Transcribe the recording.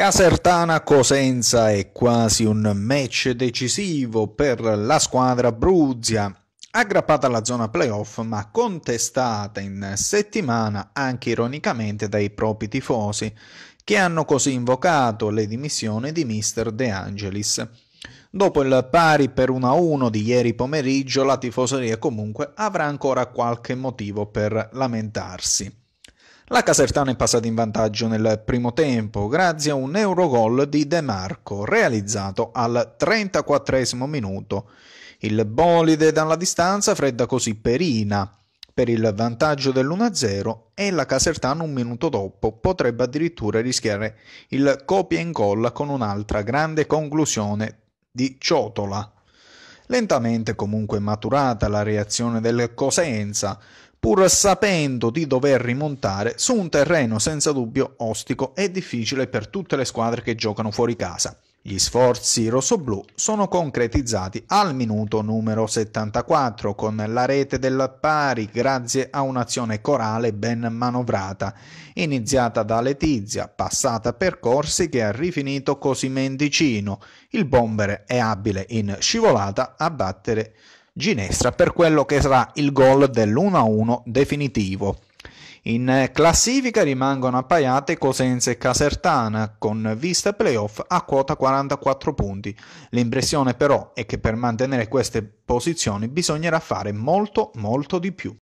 Casertana Cosenza è quasi un match decisivo per la squadra Bruzia, aggrappata alla zona playoff ma contestata in settimana anche ironicamente dai propri tifosi, che hanno così invocato le dimissioni di Mr. De Angelis. Dopo il pari per 1-1 di ieri pomeriggio, la tifoseria comunque avrà ancora qualche motivo per lamentarsi. La Casertana è passata in vantaggio nel primo tempo grazie a un eurogol di De Marco realizzato al 34 minuto. Il bolide dalla distanza fredda così Perina per il vantaggio dell'1-0 e la Casertana un minuto dopo potrebbe addirittura rischiare il copia e incolla con un'altra grande conclusione di Ciotola. Lentamente comunque maturata la reazione del Cosenza, pur sapendo di dover rimontare su un terreno senza dubbio ostico e difficile per tutte le squadre che giocano fuori casa. Gli sforzi rossoblù sono concretizzati al minuto numero 74 con la rete del pari grazie a un'azione corale ben manovrata, iniziata da Letizia, passata per Corsi che ha rifinito così Mendicino. Il bomber è abile in scivolata a battere Ginestra per quello che sarà il gol dell'1-1 definitivo. In classifica rimangono appaiate Cosenza e Casertana con vista playoff a quota 44 punti. L'impressione però è che per mantenere queste posizioni bisognerà fare molto molto di più.